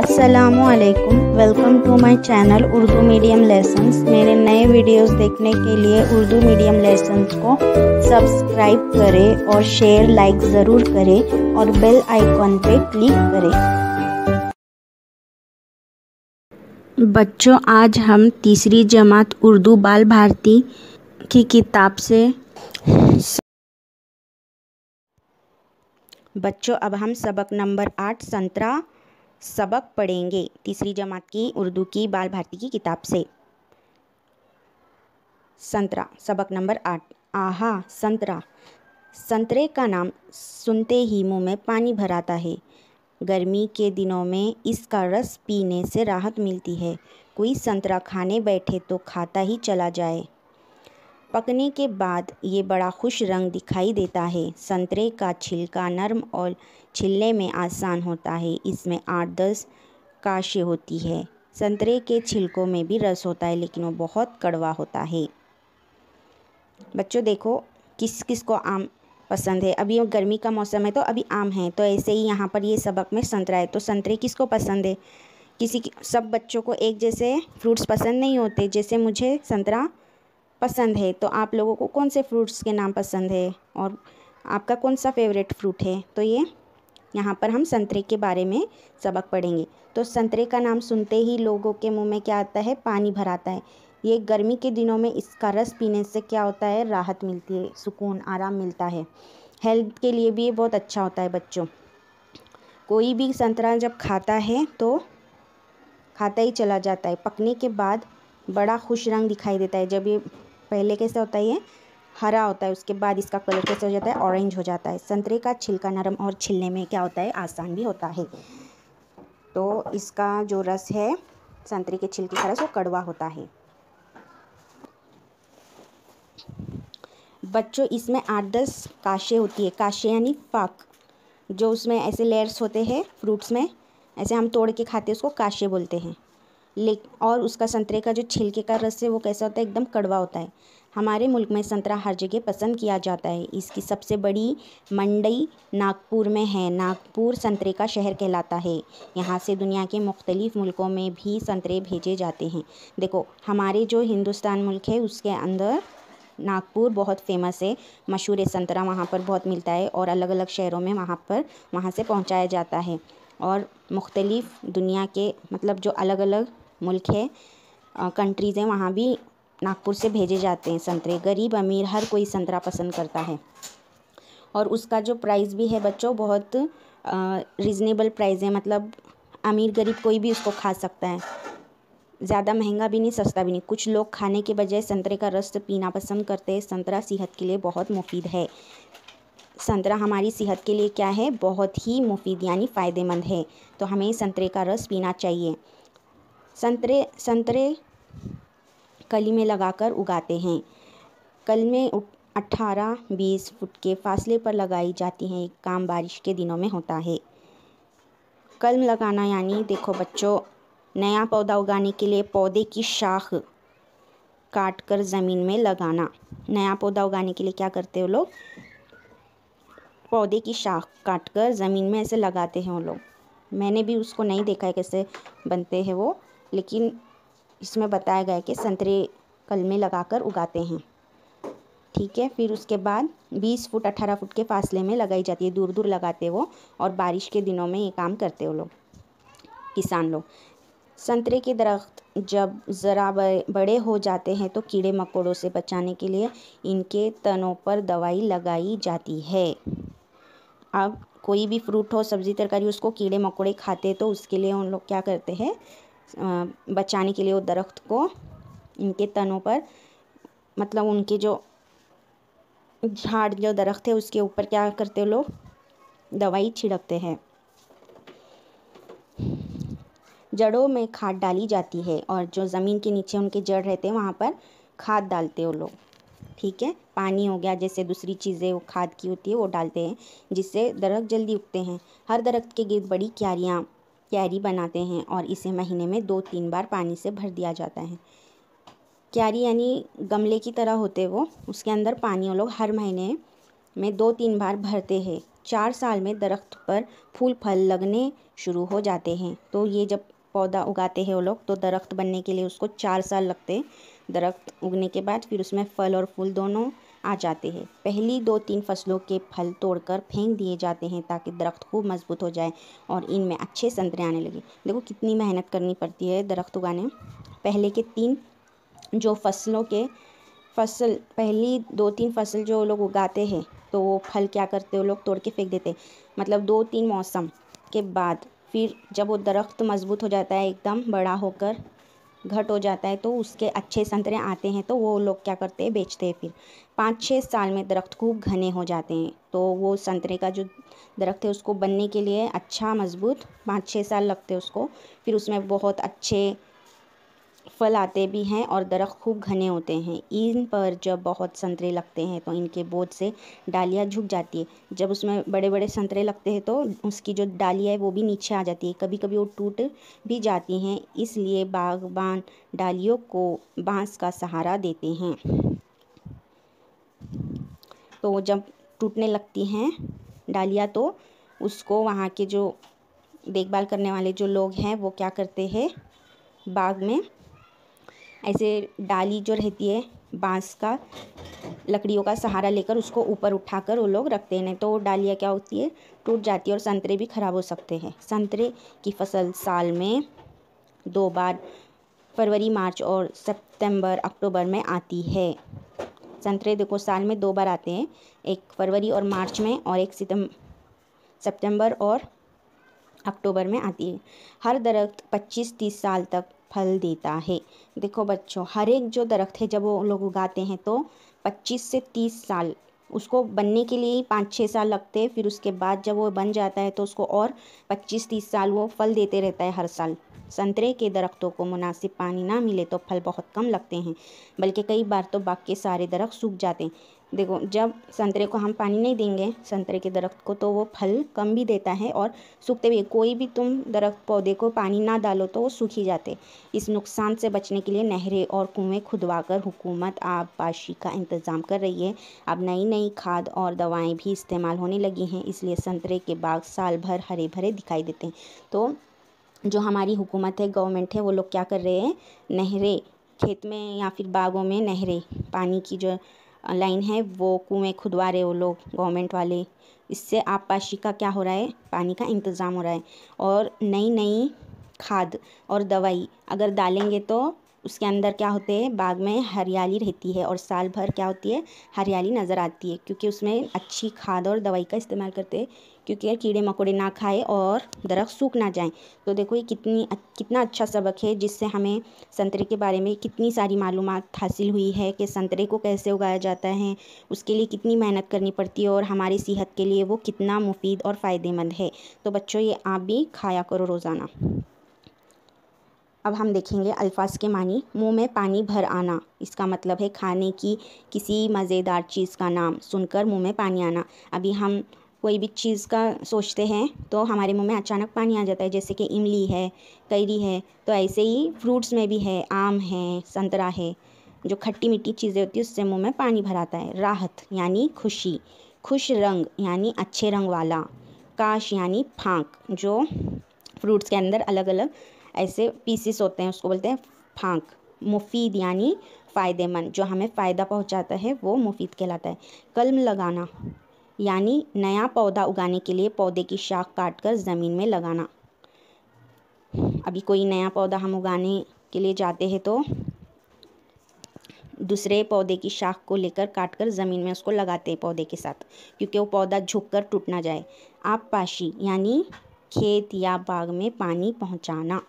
असलकुम welcome to my channel Urdu medium lessons मेरे नए वीडियोस देखने के लिए उर्दू मीडियम लेसन्स को सब्सक्राइब करें और शेयर लाइक ज़रूर करें और बेल आइकॉन पे क्लिक करें बच्चों आज हम तीसरी जमात उर्दू बाल भारती की किताब से बच्चों अब हम सबक नंबर आठ संतरा सबक पढ़ेंगे तीसरी जमात की उर्दू की बाल भारती की किताब से संतरा सबक नंबर आठ आहा संतरा संतरे का नाम सुनते ही मुंह में पानी भर आता है गर्मी के दिनों में इसका रस पीने से राहत मिलती है कोई संतरा खाने बैठे तो खाता ही चला जाए पकने के बाद ये बड़ा खुश रंग दिखाई देता है संतरे का छिलका नरम और छिलने में आसान होता है इसमें आठ दस काशें होती है संतरे के छिलकों में भी रस होता है लेकिन वो बहुत कड़वा होता है बच्चों देखो किस किस को आम पसंद है अभी गर्मी का मौसम है तो अभी आम है तो ऐसे ही यहाँ पर ये सबक में संतरा है तो संतरे किसको पसंद है किसी की सब बच्चों को एक जैसे फ्रूट्स पसंद नहीं होते जैसे मुझे संतरा पसंद है तो आप लोगों को कौन से फ्रूट्स के नाम पसंद है और आपका कौन सा फेवरेट फ्रूट है तो ये यहाँ पर हम संतरे के बारे में सबक पढ़ेंगे तो संतरे का नाम सुनते ही लोगों के मुंह में क्या आता है पानी भराता है ये गर्मी के दिनों में इसका रस पीने से क्या होता है राहत मिलती है सुकून आराम मिलता है हेल्थ के लिए भी ये बहुत अच्छा होता है बच्चों कोई भी संतरा जब खाता है तो खाता ही चला जाता है पकने के बाद बड़ा खुश रंग दिखाई देता है जब ये पहले कैसे होता है हरा होता है उसके बाद इसका कलर कैसे हो जाता है ऑरेंज हो जाता है संतरे का छिलका नरम और छिलने में क्या होता है आसान भी होता है तो इसका जो रस है संतरे के छिलके का रस वो कड़वा होता है बच्चों इसमें आठ दस काशे होती है काशे यानी पाक जो उसमें ऐसे लेयर्स होते हैं फ्रूट्स में ऐसे हम तोड़ के खाते हैं उसको काशे बोलते हैं ले और उसका संतरे का जो छिलके का रस है वो कैसा होता है एकदम कड़वा होता है हमारे मुल्क में संतरा हर जगह पसंद किया जाता है इसकी सबसे बड़ी मंडी नागपुर में है नागपुर संतरे का शहर कहलाता है यहाँ से दुनिया के मुख्तलिफ़ मुल्कों में भी संतरे भेजे जाते हैं देखो हमारे जो हिंदुस्तान मुल्क है उसके अंदर नागपुर बहुत फेमस है मशहूर है संतरा वहाँ पर बहुत मिलता है और अलग अलग शहरों में वहाँ पर वहाँ से पहुँचाया जाता है और मुख्तलिफ़ दुनिया के मतलब जो अलग अलग मुल्क है कंट्रीज़ हैं वहाँ भी नागपुर से भेजे जाते हैं संतरे गरीब अमीर हर कोई संतरा पसंद करता है और उसका जो प्राइस भी है बच्चों बहुत रिजनेबल प्राइस है मतलब अमीर गरीब कोई भी उसको खा सकता है ज़्यादा महंगा भी नहीं सस्ता भी नहीं कुछ लोग खाने के बजाय संतरे का रस पीना पसंद करते हैं संतरा सेहत के लिए बहुत मुफीद है संतरा हमारी सेहत के लिए क्या है बहुत ही मुफीद यानी फ़ायदेमंद है तो हमें संतरे का रस पीना चाहिए संतरे संतरे कली में लगाकर उगाते हैं कल में अट्ठारह बीस फुट के फासले पर लगाई जाती हैं एक काम बारिश के दिनों में होता है कलम लगाना यानी देखो बच्चों नया पौधा उगाने के लिए पौधे की शाख काट कर ज़मीन में लगाना नया पौधा उगाने के लिए क्या करते हो लोग पौधे की शाख काट कर ज़मीन में ऐसे लगाते हैं वो लोग मैंने भी उसको नहीं देखा है कैसे बनते हैं वो लेकिन इसमें बताया गया है कि संतरे कलमे लगाकर उगाते हैं ठीक है फिर उसके बाद 20 फुट 18 फुट के फासले में लगाई जाती है दूर दूर लगाते वो और बारिश के दिनों में ये काम करते वो लोग किसान लोग संतरे के दरख्त जब ज़रा बड़े हो जाते हैं तो कीड़े मकोड़ों से बचाने के लिए इनके तनों पर दवाई लगाई जाती है अब कोई भी फ्रूट हो सब्ज़ी तरकारी उसको कीड़े मकोड़े खाते तो उसके लिए उन लोग क्या करते हैं बचाने के लिए वो दरख्त को इनके तनों पर मतलब उनके जो झाड़ जो दरख्त है उसके ऊपर क्या करते लोग दवाई छिड़कते हैं जड़ों में खाद डाली जाती है और जो ज़मीन के नीचे उनके जड़ रहते हैं वहाँ पर खाद डालते वो लोग ठीक है पानी हो गया जैसे दूसरी चीज़ें वो खाद की होती है वो डालते हैं जिससे दरख्त जल्दी उगते हैं हर दरख्त के गिर बड़ी क्यारियाँ क्यारी बनाते हैं और इसे महीने में दो तीन बार पानी से भर दिया जाता है क्यारी यानी गमले की तरह होते वो उसके अंदर पानी वो लोग हर महीने में दो तीन बार भरते हैं चार साल में दरख्त पर फूल फल लगने शुरू हो जाते हैं तो ये जब पौधा उगाते हैं वो लोग तो दरख्त बनने के लिए उसको चार साल लगते हैं दरख्त उगने के बाद फिर उसमें फल और फूल दोनों आ जाते हैं पहली दो तीन फसलों के फल तोड़कर फेंक दिए जाते हैं ताकि दरख्त खूब मजबूत हो जाए और इनमें अच्छे संतरे आने लगे देखो कितनी मेहनत करनी पड़ती है दरख्त उगाने पहले के तीन जो फसलों के फसल पहली दो तीन फसल जो लोग उगाते हैं तो वो फल क्या करते हैं लोग तोड़ के फेंक देते मतलब दो तीन मौसम के बाद फिर जब वो दरख्त मजबूत हो जाता है एकदम बड़ा होकर घट हो जाता है तो उसके अच्छे संतरे आते हैं तो वो लोग क्या करते हैं बेचते हैं फिर पाँच छः साल में दरख्त खूब घने हो जाते हैं तो वो संतरे का जो दरख्त है उसको बनने के लिए अच्छा मजबूत पाँच छः साल लगते हैं उसको फिर उसमें बहुत अच्छे फल आते भी हैं और दरख्त खूब घने होते हैं इन पर जब बहुत संतरे लगते हैं तो इनके बोझ से डालियाँ झुक जाती है जब उसमें बड़े बड़े संतरे लगते हैं तो उसकी जो डालियाँ है वो भी नीचे आ जाती है कभी कभी वो टूट भी जाती हैं इसलिए बागबान डालियों को बाँस का सहारा देते हैं तो जब टूटने लगती हैं डालियाँ तो उसको वहाँ के जो देखभाल करने वाले जो लोग हैं वो क्या करते हैं बाग में ऐसे डाली जो रहती है बाँस का लकड़ियों का सहारा लेकर उसको ऊपर उठाकर वो लोग रखते हैं तो डालियाँ क्या होती है टूट जाती है और संतरे भी ख़राब हो सकते हैं संतरे की फसल साल में दो बार फरवरी मार्च और सितंबर अक्टूबर में आती है संतरे देखो साल में दो बार आते हैं एक फरवरी और मार्च में और एक सितम सितंबर और अक्टूबर में आती है हर दरख्त 25-30 साल तक फल देता है देखो बच्चों हर एक जो दरख्त है जब वो लोग उगाते हैं तो 25 से 30 साल उसको बनने के लिए ही पाँच छः साल लगते हैं फिर उसके बाद जब वो बन जाता है तो उसको और 25-30 साल वो फल देते रहता है हर साल संतरे के दरख्तों को मुनासिब पानी ना मिले तो फल बहुत कम लगते हैं बल्कि कई बार तो बाग के सारे दरख्त सूख जाते हैं देखो जब संतरे को हम पानी नहीं देंगे संतरे के दरख्त को तो वो फल कम भी देता है और सूखते भी कोई भी तुम दरख्त पौधे को पानी ना डालो तो वो सूख ही जाते इस नुकसान से बचने के लिए नहरें और कुएँ खुदवाकर हुकूमत आबपाशी का इंतज़ाम कर रही है अब नई नई खाद और दवाएँ भी इस्तेमाल होने लगी हैं इसलिए संतरे के बाग साल भर हरे भरे दिखाई देते हैं तो जो हमारी हुकूमत है गवर्नमेंट है वो लोग क्या कर रहे हैं नहरें खेत में या फिर बागों में नहरें पानी की जो लाइन है वो कुएँ खुदवा रहे वो लोग गवर्नमेंट वाले इससे आपपाशी का क्या हो रहा है पानी का इंतज़ाम हो रहा है और नई नई खाद और दवाई अगर डालेंगे तो उसके अंदर क्या होते हैं बाग में हरियाली रहती है और साल भर क्या होती है हरियाली नज़र आती है क्योंकि उसमें अच्छी खाद और दवाई का इस्तेमाल करते हैं क्योंकि कीड़े मकोड़े ना खाए और दरख्त सूख ना जाएँ तो देखो ये कितनी कितना अच्छा सबक है जिससे हमें संतरे के बारे में कितनी सारी मालूम हासिल हुई है कि संतरे को कैसे उगाया जाता है उसके लिए कितनी मेहनत करनी पड़ती है और हमारी सेहत के लिए वो कितना मुफीद और फ़ायदेमंद है तो बच्चों ये आप भी खाया करो रोज़ाना अब हम देखेंगे अल्फाज के मानी मुंह में पानी भर आना इसका मतलब है खाने की किसी मज़ेदार चीज़ का नाम सुनकर मुंह में पानी आना अभी हम कोई भी चीज़ का सोचते हैं तो हमारे मुंह में अचानक पानी आ जाता है जैसे कि इमली है कैरी है तो ऐसे ही फ्रूट्स में भी है आम है संतरा है जो खट्टी मिट्टी चीज़ें होती है उससे मुँह में पानी भर आता है राहत यानी खुशी खुश रंग यानी अच्छे रंग वाला काश यानी फांक जो फ्रूट्स के अंदर अलग अलग ऐसे पीसीस होते हैं उसको बोलते हैं फांक मुफीद यानी फ़ायदेमंद जो हमें फ़ायदा पहुंचाता है वो मुफीद कहलाता है कलम लगाना यानी नया पौधा उगाने के लिए पौधे की शाख काट कर ज़मीन में लगाना अभी कोई नया पौधा हम उगाने के लिए जाते हैं तो दूसरे पौधे की शाख को लेकर काट कर ज़मीन में उसको लगाते हैं पौधे के साथ क्योंकि वो पौधा झुक कर टूट ना जाए आप पाशी यानी खेत या बाग में पानी पहुंचाना